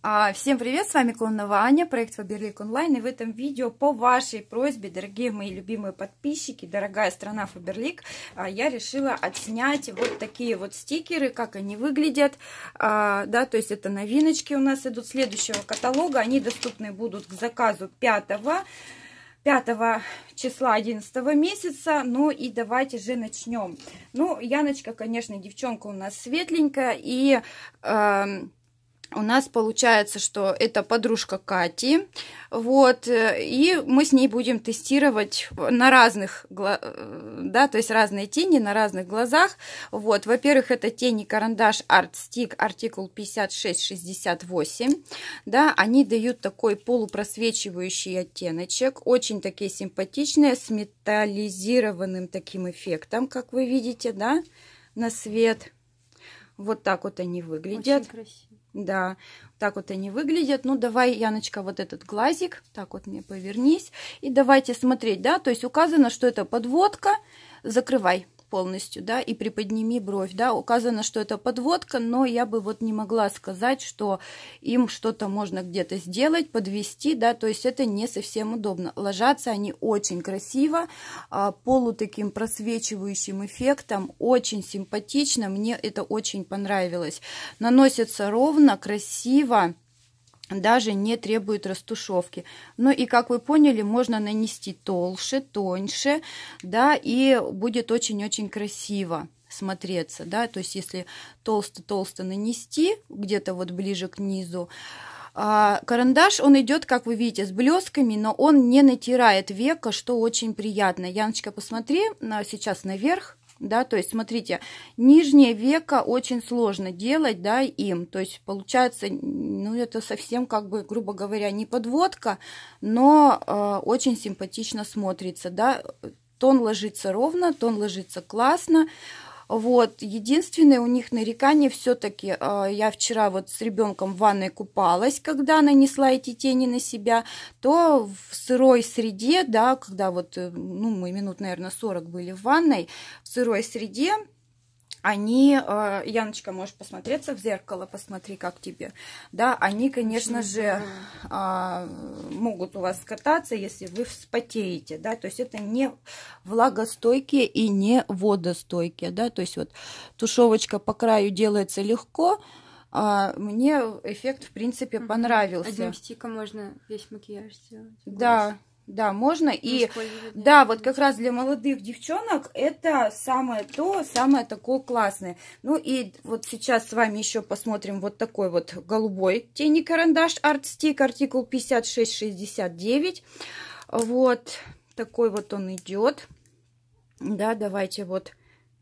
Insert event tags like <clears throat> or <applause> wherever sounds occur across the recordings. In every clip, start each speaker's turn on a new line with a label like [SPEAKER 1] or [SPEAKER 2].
[SPEAKER 1] А, всем привет, с вами Клонова Аня, проект Фаберлик Онлайн. И в этом видео по вашей просьбе, дорогие мои любимые подписчики, дорогая страна Фаберлик, а, я решила отснять вот такие вот стикеры, как они выглядят. А, да, то есть это новиночки у нас идут следующего каталога. Они доступны будут к заказу 5 5 числа 11 месяца. Ну и давайте же начнем. Ну, Яночка, конечно, девчонка у нас светленькая и... Э, у нас получается, что это подружка Кати, вот, э, и мы с ней будем тестировать на разных, э, да, то есть разные тени на разных глазах, вот, во-первых, это тени карандаш Art Stick, артикул 56-68, да, они дают такой полупросвечивающий оттеночек, очень такие симпатичные, с металлизированным таким эффектом, как вы видите, да, на свет, вот так вот они выглядят. Очень красиво. Да, так вот они выглядят. Ну, давай, Яночка, вот этот глазик, так вот мне повернись. И давайте смотреть, да, то есть указано, что это подводка. Закрывай полностью, да, и приподними бровь, да, указано, что это подводка, но я бы вот не могла сказать, что им что-то можно где-то сделать, подвести, да, то есть это не совсем удобно. Ложатся они очень красиво, а, полу таким просвечивающим эффектом, очень симпатично, мне это очень понравилось. Наносятся ровно, красиво, даже не требует растушевки. Ну и, как вы поняли, можно нанести толще, тоньше, да, и будет очень-очень красиво смотреться, да, то есть если толсто-толсто нанести, где-то вот ближе к низу, а, Карандаш, он идет, как вы видите, с блесками, но он не натирает века, что очень приятно. Яночка, посмотри сейчас наверх да, то есть смотрите, нижнее веко очень сложно делать, да, им, то есть получается, ну это совсем как бы, грубо говоря, не подводка, но э, очень симпатично смотрится, да, тон ложится ровно, тон ложится классно, э, вот. Единственное у них нарекание все-таки, э, я вчера вот с ребенком в ванной купалась, когда нанесла эти тени на себя, то в сырой среде, да, когда вот, э, ну, мы минут, наверное, 40 были в ванной, в сырой среде они, э, Яночка, можешь посмотреться в зеркало, посмотри, как тебе. Да, они, конечно же, а, могут у вас кататься, если вы вспотеете, да, то есть это не влагостойкие и не водостойкие, да, то есть вот тушевочка по краю делается легко, а мне эффект, в принципе, понравился. Одним а стиком можно весь макияж сделать. Да, да, можно. Ну, и да, вот как раз для молодых девчонок это самое то, самое такое классное. Ну и вот сейчас с вами еще посмотрим вот такой вот голубой тени карандаш Art Stick, артикул 5669. Вот такой вот он идет. Да, давайте вот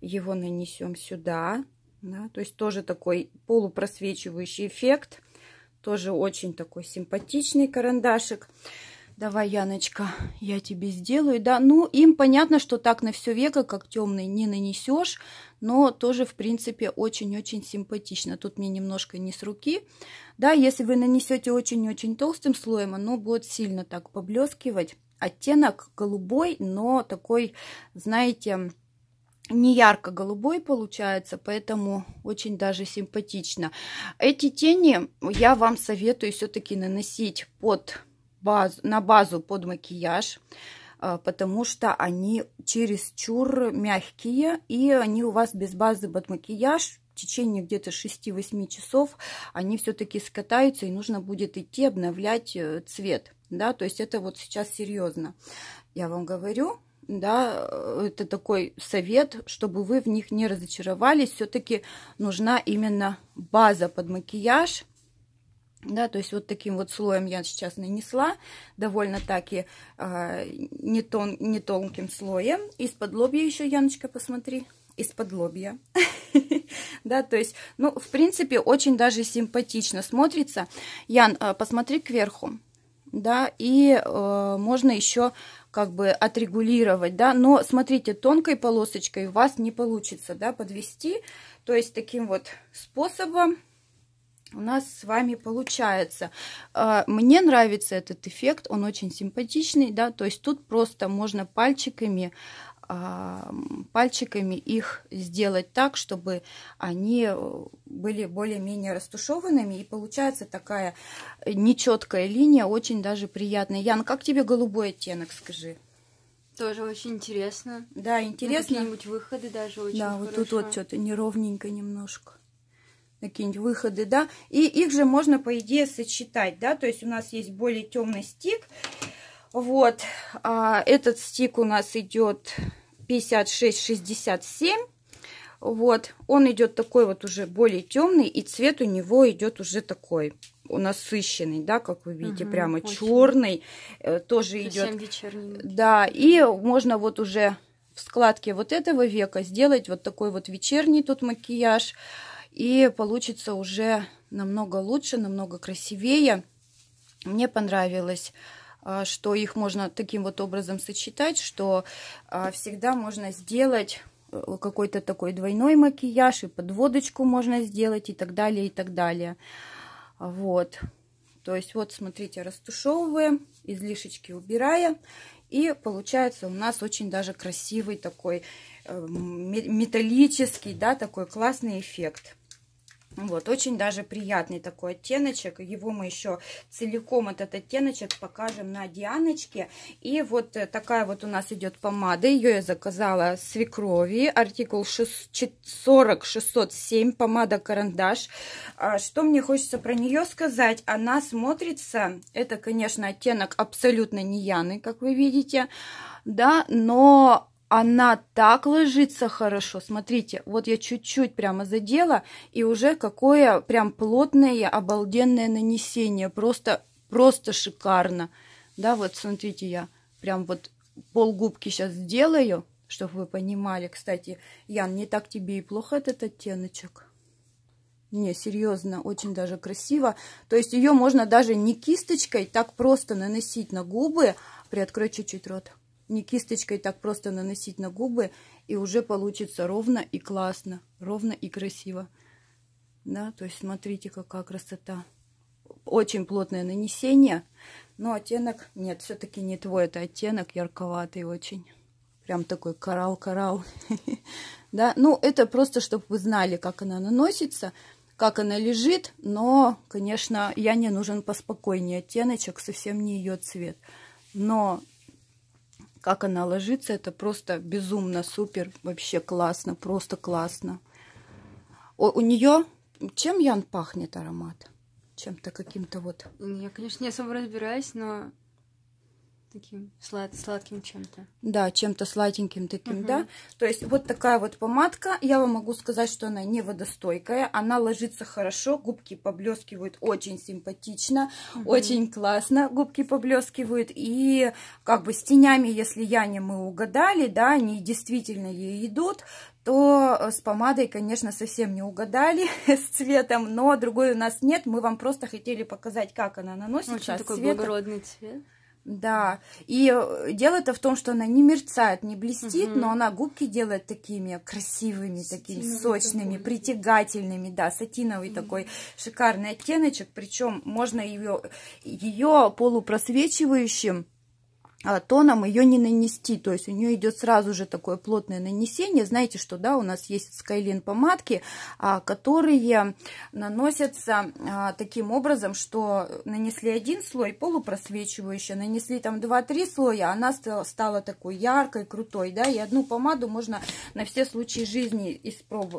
[SPEAKER 1] его нанесем сюда. Да, то есть тоже такой полупросвечивающий эффект. Тоже очень такой симпатичный карандашик. Давай, Яночка, я тебе сделаю. Да, ну, им понятно, что так на все века, как темный, не нанесешь, но тоже, в принципе, очень-очень симпатично. Тут мне немножко не с руки. Да, если вы нанесете очень-очень толстым слоем, оно будет сильно так поблескивать. Оттенок голубой, но такой, знаете, не ярко-голубой получается, поэтому очень даже симпатично. Эти тени я вам советую все-таки наносить под базу, на базу под макияж, э, потому что они чересчур мягкие, и они у вас без базы под макияж в течение где-то 6-8 часов они все-таки скатаются, и нужно будет идти обновлять э, цвет. Да, то есть это вот сейчас серьезно. Я вам говорю, да, э, это такой совет, чтобы вы в них не разочаровались. Все-таки нужна именно база под макияж, да, то есть вот таким вот слоем я сейчас нанесла, довольно таки э, не, тон, не тонким слоем. Из-под лобья еще, Яночка, посмотри, из-под лобья. <laughs> да, то есть, ну, в принципе, очень даже симпатично смотрится. Ян, а, посмотри кверху, да, и а, можно еще как бы отрегулировать, да, но смотрите, тонкой полосочкой у вас не получится, да, подвести, то есть таким вот способом у нас с вами получается. А, мне нравится этот эффект, он очень симпатичный, да, то есть тут просто можно пальчиками а, пальчиками их сделать так, чтобы они э, были более-менее растушеванными. И получается такая нечеткая линия, очень даже приятная. Ян, как тебе голубой оттенок, скажи? Тоже очень интересно. Да, интересно. Ну, какие-нибудь выходы даже очень Да, хорошо. вот тут вот что-то неровненько немножко какие-нибудь выходы, да, и их же можно, по идее, сочетать, да, то есть у нас есть более темный стик, вот, а этот стик у нас идет 56-67, вот, он идет такой вот уже более темный, и цвет у него идет уже такой насыщенный, да, как вы видите, угу, прямо черный, э, тоже идет. Да, и можно вот уже в складке вот этого века сделать вот такой вот вечерний тут макияж, и получится уже намного лучше, намного красивее. Мне понравилось а, что их можно таким вот образом сочетать, что а, всегда можно сделать э, какой-то такой двойной макияж, и подводочку можно сделать, и так далее, и так далее. Вот. То есть вот, смотрите, растушевываем, излишечки убирая, и получается у нас очень даже красивый такой э, металлический, да, такой классный эффект. Вот, очень даже приятный такой оттеночек. Его мы еще целиком, этот оттеночек, покажем на Дианочке. И вот э, такая вот у нас идет помада. Ее я заказала свекрови. Артикул 40-607, помада-карандаш. А что мне хочется про нее сказать? Она смотрится, это, конечно, оттенок абсолютно не Яны, как вы видите, да, но она так ложится хорошо. Смотрите, вот я чуть-чуть прямо задела, и уже какое прям плотное, обалденное нанесение. Просто, просто шикарно. Да, вот смотрите, я прям вот полгубки сейчас сделаю, чтобы вы понимали. Кстати, Ян, не так тебе и плохо этот оттеночек. Не, серьезно, очень даже красиво. То есть ее можно даже не кисточкой так просто наносить на губы. Приоткрой чуть-чуть рот не кисточкой так просто наносить на губы, и уже получится ровно и классно, ровно и красиво. Да, то есть смотрите, какая красота. Очень плотное нанесение, но оттенок, нет, все-таки не твой, это оттенок ярковатый очень. Прям такой коралл-коралл. <laughs> Да, ну это просто, чтобы вы знали, как она наносится как она лежит, но, конечно, я не нужен поспокойнее оттеночек, совсем не ее цвет. Но как она ложится, это просто безумно супер, вообще классно, просто классно. О, у нее чем Ян пахнет аромат? Чем-то каким-то вот. Я, конечно, не особо разбираюсь, но таким слад, сладким чем-то. Да, чем-то сладеньким таким, угу. да. То есть вот такая вот помадка. Я вам могу сказать, что она не водостойкая. Она ложится хорошо, губки поблескивают очень симпатично, угу. очень классно губки поблескивают. И как бы с тенями, если я не мы угадали, да, они действительно ей идут, то э, с помадой, конечно, совсем не угадали <laughs> с цветом, но другой у нас нет. Мы вам просто хотели показать, как она наносится. Очень а такой цвета. благородный цвет. Да, и э, дело это в том, что она не мерцает, не блестит, угу. но она губки делает такими красивыми, Сатиновый такими сочными, такой. притягательными, да, сатиновый угу. такой шикарный оттеночек, причем можно ее, ее полупросвечивающим а, тоном ее не нанести. То есть у нее идет сразу же такое плотное нанесение. Знаете, что да, у нас есть скайлин помадки, а, которые наносятся а, таким образом, что нанесли один слой полупросвечивающий, нанесли там 2-3 слоя, она стала такой яркой, крутой, да, и одну помаду можно на все случаи жизни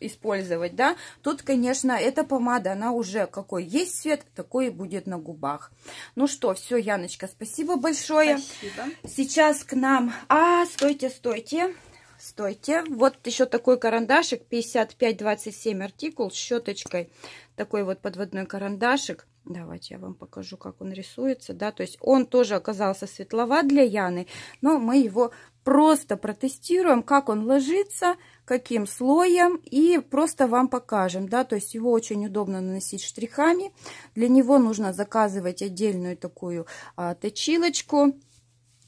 [SPEAKER 1] использовать, да. Тут, конечно, эта помада, она уже какой есть цвет, такой и будет на губах. Ну что, все, Яночка, спасибо большое. Спасибо. Сейчас к нам... А, стойте, стойте. Стойте. Вот еще такой карандашик. 5527 артикул с щеточкой. Такой вот подводной карандашик. Давайте я вам покажу, как он рисуется. Да, то есть он тоже оказался светловат для Яны, но мы его просто протестируем, как он ложится, каким слоем, и просто вам покажем. Да, то есть его очень удобно наносить штрихами. Для него нужно заказывать отдельную такую а, точилочку.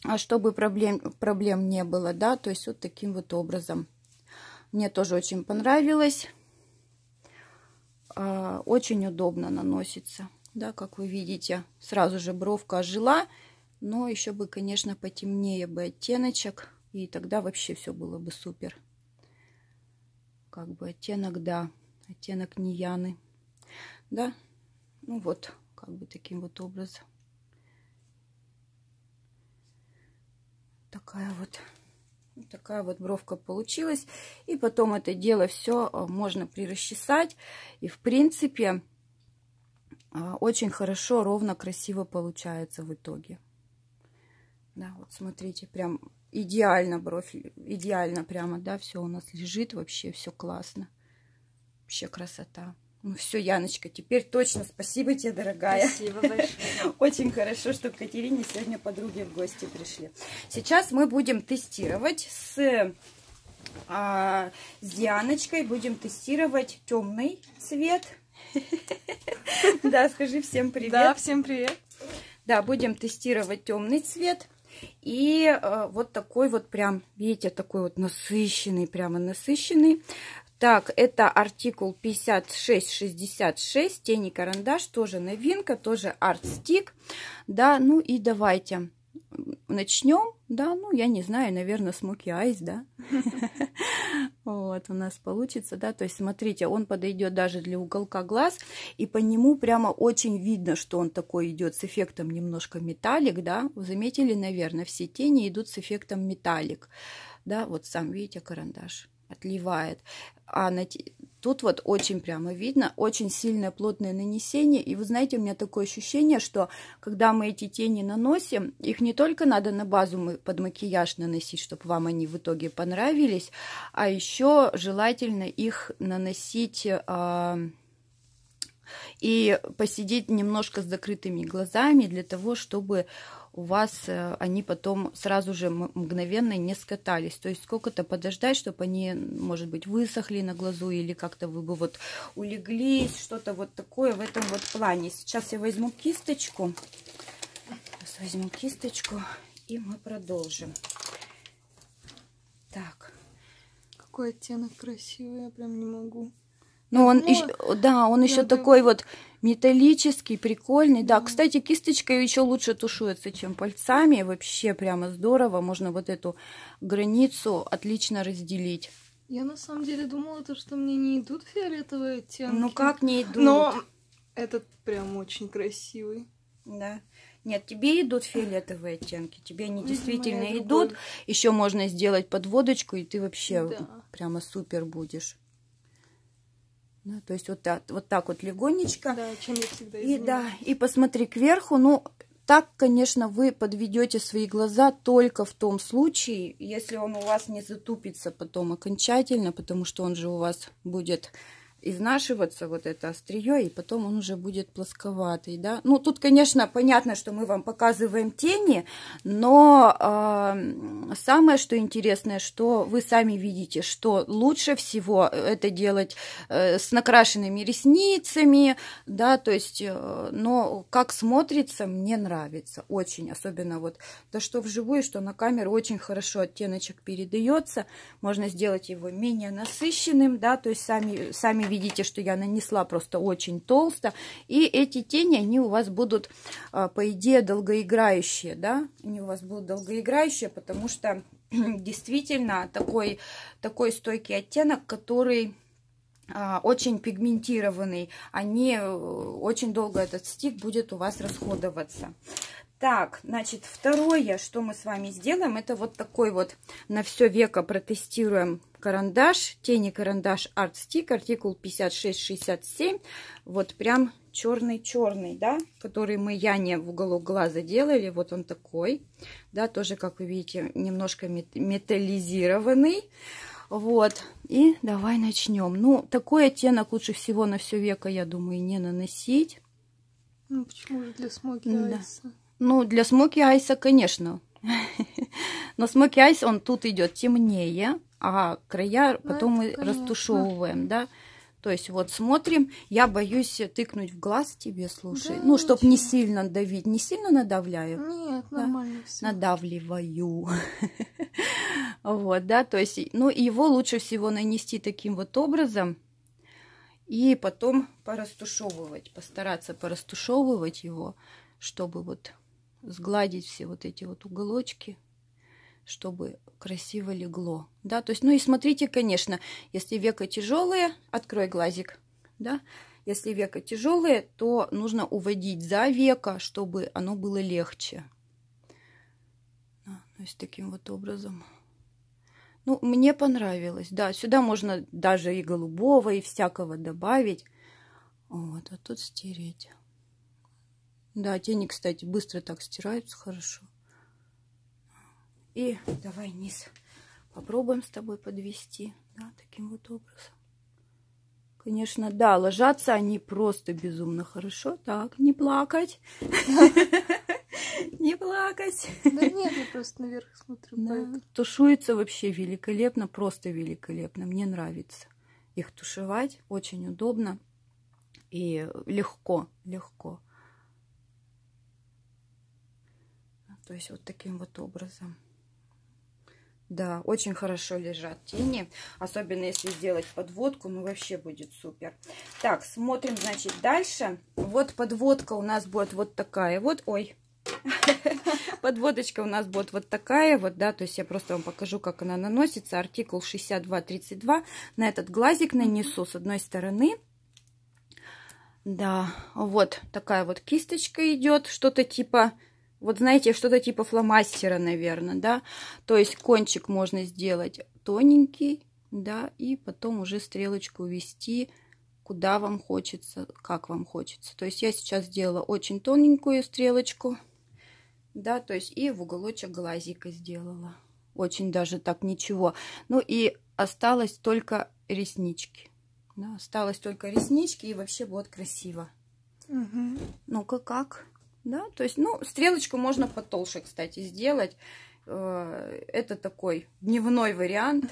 [SPEAKER 1] А чтобы проблем, проблем не было, да, то есть вот таким вот образом. Мне тоже очень понравилось. А, очень удобно наносится, да, как вы видите. Сразу же бровка ожила, но еще бы, конечно, потемнее бы оттеночек, и тогда вообще все было бы супер. Как бы оттенок, да, оттенок не яны, да, ну вот, как бы таким вот образом. такая вот такая вот бровка получилась. И потом это дело все а, можно прирасчесать. И, в принципе, а, очень хорошо, ровно, красиво получается в итоге. Да, вот смотрите, прям идеально бровь, идеально прямо, да, все у нас лежит, вообще все классно. Вообще красота. Ну все, Яночка, теперь точно спасибо тебе, дорогая. Спасибо большое. <laughs> Очень хорошо, что к Катерине сегодня подруги в гости пришли. Сейчас мы будем тестировать с, а, с Дианочкой. Будем тестировать темный цвет. <laughs> Да, скажи всем привет. Да, всем привет. Да, будем тестировать темный цвет. И э, вот такой вот прям, видите, такой вот насыщенный, прямо насыщенный так, это артикул 5666, тени карандаш, тоже новинка, тоже арт-стик. Да, ну и давайте начнем. Да, ну я не знаю, наверное, смоки айс, да. <laughs> Вот у нас получится, да. То есть смотрите, он подойдет даже для уголка глаз, и по нему прямо очень видно, что он такой идет с эффектом немножко металлик, да. Вы заметили, наверное, все тени идут с эффектом металлик. Да, вот сам видите карандаш отливает. А на... тут вот очень прямо видно, очень сильное плотное нанесение. И вы знаете, у меня такое ощущение, что когда мы эти тени наносим, их не только надо на базу под макияж наносить, чтобы вам они в итоге понравились, а еще желательно их наносить... А, и посидеть немножко с закрытыми глазами для того, чтобы у вас э, они потом сразу же мгновенно не скатались. То есть сколько-то подождать, чтобы они, может быть, высохли на глазу или как-то вы бы вот улеглись, что-то вот такое в этом вот плане. Сейчас я возьму кисточку. Сейчас возьму кисточку и мы продолжим. Так. Какой оттенок красивый, я прям не могу. Ну он, ну, еще, да, он еще да, такой вот металлический, прикольный. Да, mm-hmm. кстати, кисточкой еще лучше тушуется, чем пальцами. Вообще прямо здорово. Можно вот эту границу отлично разделить. Я на самом деле думала, то, что мне не идут фиолетовые оттенки. Ну как не идут? Но этот прям очень красивый. Да. Нет, тебе идут фиолетовые оттенки, тебе они действительно идут. Еще можно сделать подводочку, и ты вообще да. прямо супер будешь. Да, ну, то есть вот так, вот так вот легонечко. Да, чем я всегда и, да, и посмотри кверху. Ну, так, конечно, вы подведете свои глаза только в том случае, если он у вас не затупится потом окончательно, потому что он же у вас будет изнашиваться вот это острие, и потом он уже будет плосковатый, да. Ну, тут, конечно, понятно, что мы вам показываем тени, но э, самое, что интересное, что вы сами видите, что лучше всего это делать э, с накрашенными ресницами, да, то есть, э, но как смотрится, мне нравится очень, особенно вот то, что вживую, что на камеру очень хорошо оттеночек передается, можно сделать его менее насыщенным, да, то есть сами, сами видите, видите, что я нанесла просто очень толсто. И эти тени, они у вас будут, а, по идее, долгоиграющие, да? Они у вас будут долгоиграющие, потому что <clears throat> действительно такой, такой стойкий оттенок, который а, очень пигментированный, они э, очень долго этот стик будет у вас расходоваться. Так, значит, второе, что мы с вами сделаем, это вот такой вот на все веко протестируем карандаш, тени карандаш Art Stick, артикул 5667. Вот прям черный-черный, да, который мы яне в уголок глаза делали. Вот он такой, да, тоже, как вы видите, немножко металлизированный. Вот, и давай начнем. Ну, такой оттенок лучше всего на все века, я думаю, не наносить. Ну, почему же для смоки да. айса? Ну, для смоки айса, конечно. <laughs> Но смоки айс, он тут идет темнее а края потом мы растушевываем, да. То есть вот смотрим, я боюсь тыкнуть в глаз тебе, слушай. Да, ну, чтобы не сильно давить. Не сильно надавляю? Нет, да? нормально все. Надавливаю. <laughs> Вот, да, то есть, ну, его лучше всего нанести таким вот образом и потом порастушевывать, постараться порастушевывать его, чтобы вот сгладить все вот эти вот уголочки чтобы красиво легло. Да, то есть, ну и смотрите, конечно, если века тяжелые, открой глазик, да, если века тяжелые, то нужно уводить за века, чтобы оно было легче. Да, то ну, есть таким вот образом. Ну, мне понравилось, да. Сюда можно даже и голубого, и всякого добавить. Вот, а тут стереть. Да, тени, кстати, быстро так стираются, хорошо. И давай низ попробуем с тобой подвести, да, таким вот образом. Конечно, да, ложатся они просто безумно хорошо. Так, не плакать. <laughs> Не плакать. Да нет, я просто наверх смотрю. Тушуется вообще великолепно, просто великолепно. Мне нравится их тушевать. Очень удобно и легко, легко. То есть вот таким вот образом. Да, очень хорошо лежат тени, особенно если сделать подводку, ну вообще будет супер. Так, смотрим, значит, дальше. Вот подводка у нас будет вот такая вот, ой, <laughs> подводочка у нас будет вот такая вот, да, то есть я просто вам покажу, как она наносится. Артикул 6232. На этот глазик нанесу с одной стороны. Да, вот такая вот кисточка идет, что-то типа вот знаете, что-то типа фломастера, наверное, да? То есть кончик можно сделать тоненький, да, и потом уже стрелочку вести, куда вам хочется, как вам хочется. То есть я сейчас сделала очень тоненькую стрелочку, да, то есть и в уголочек глазика сделала. Очень даже так ничего. Ну и осталось только реснички. Да, осталось только реснички и вообще будет красиво. Угу. Ну-ка как? Да, то есть, ну, стрелочку можно потолще, кстати, сделать. Э, это такой дневной вариант.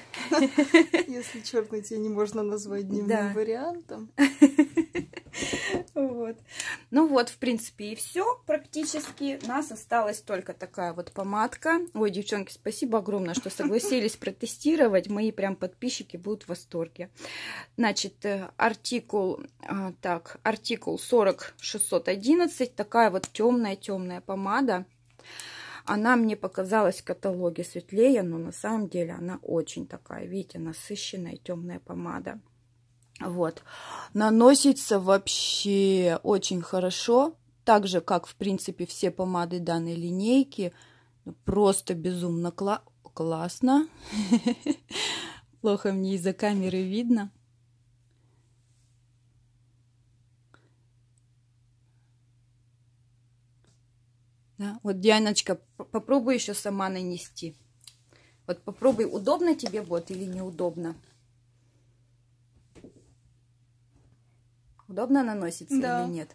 [SPEAKER 1] Если черный тени можно назвать дневным да. вариантом. <laughs> Вот. Ну вот, в принципе, и все практически. нас осталась только такая вот помадка. Ой, девчонки, спасибо огромное, что согласились протестировать. Мои прям подписчики будут в восторге. Значит, э, артикул, э, так, артикул 40611. Такая вот темная-темная помада. Она мне показалась в каталоге светлее, но на самом деле она очень такая, видите, насыщенная темная помада. Вот. Наносится вообще очень хорошо, так же, как, в принципе, все помады данной линейки. Ну, просто безумно кла классно. <laughs> Плохо мне из-за камеры видно. Да, вот, Дианочка, попробуй еще сама нанести. Вот попробуй, удобно тебе будет или неудобно. удобно наносится да. или нет?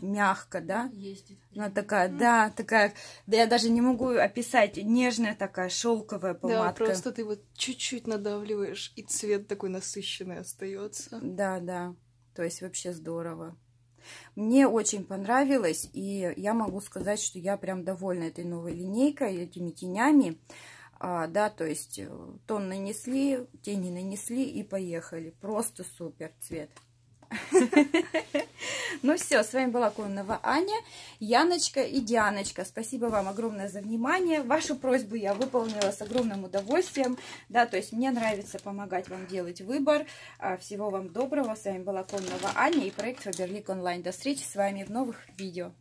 [SPEAKER 1] мягко, да? Ездит. Она такая, mm. да, такая, да я даже не могу описать, нежная такая шелковая помадка. Да, просто ты вот чуть-чуть надавливаешь, и цвет такой насыщенный остается. Да, да, то есть вообще здорово. Мне очень понравилось, и я могу сказать, что я прям довольна этой новой линейкой, этими тенями. А, да, то есть э, тон нанесли, тени нанесли и поехали. Просто супер цвет. <laughs> Ну все, с вами была Коннова Аня, Яночка и Дианочка. Спасибо вам огромное за внимание. Вашу просьбу я выполнила с огромным удовольствием. Да, то есть мне нравится помогать вам делать выбор. А, всего вам доброго. С вами была Коннова Аня и проект Фаберлик Онлайн. До встречи с вами в новых видео.